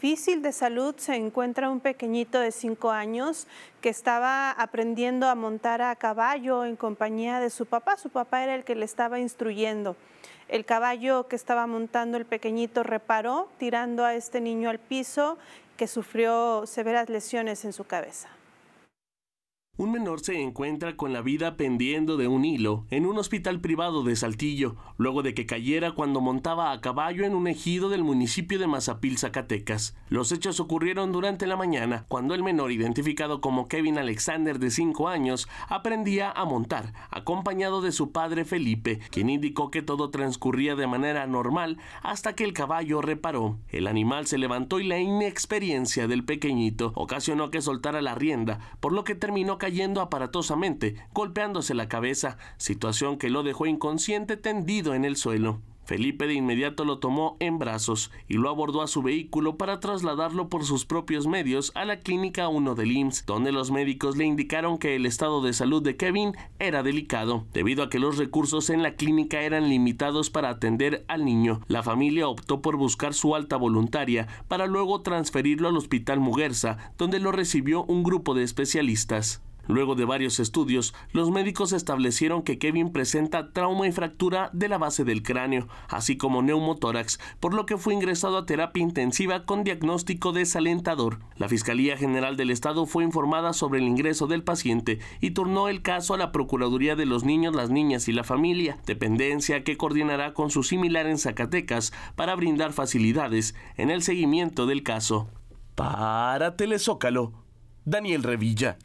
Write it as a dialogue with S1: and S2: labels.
S1: difícil de salud se encuentra un pequeñito de cinco años que estaba aprendiendo a montar a caballo en compañía de su papá. Su papá era el que le estaba instruyendo. El caballo que estaba montando el pequeñito reparó tirando a este niño al piso que sufrió severas lesiones en su cabeza.
S2: Un menor se encuentra con la vida pendiendo de un hilo en un hospital privado de Saltillo, luego de que cayera cuando montaba a caballo en un ejido del municipio de Mazapil, Zacatecas. Los hechos ocurrieron durante la mañana, cuando el menor, identificado como Kevin Alexander de 5 años, aprendía a montar, acompañado de su padre Felipe, quien indicó que todo transcurría de manera normal hasta que el caballo reparó. El animal se levantó y la inexperiencia del pequeñito ocasionó que soltara la rienda, por lo que terminó cayendo yendo aparatosamente, golpeándose la cabeza, situación que lo dejó inconsciente tendido en el suelo. Felipe de inmediato lo tomó en brazos y lo abordó a su vehículo para trasladarlo por sus propios medios a la clínica 1 del IMSS, donde los médicos le indicaron que el estado de salud de Kevin era delicado, debido a que los recursos en la clínica eran limitados para atender al niño. La familia optó por buscar su alta voluntaria para luego transferirlo al Hospital Muguerza, donde lo recibió un grupo de especialistas. Luego de varios estudios, los médicos establecieron que Kevin presenta trauma y fractura de la base del cráneo, así como neumotórax, por lo que fue ingresado a terapia intensiva con diagnóstico desalentador. La Fiscalía General del Estado fue informada sobre el ingreso del paciente y turnó el caso a la Procuraduría de los Niños, las Niñas y la Familia, dependencia que coordinará con su similar en Zacatecas para brindar facilidades en el seguimiento del
S1: caso. Para Telezócalo, Daniel Revilla.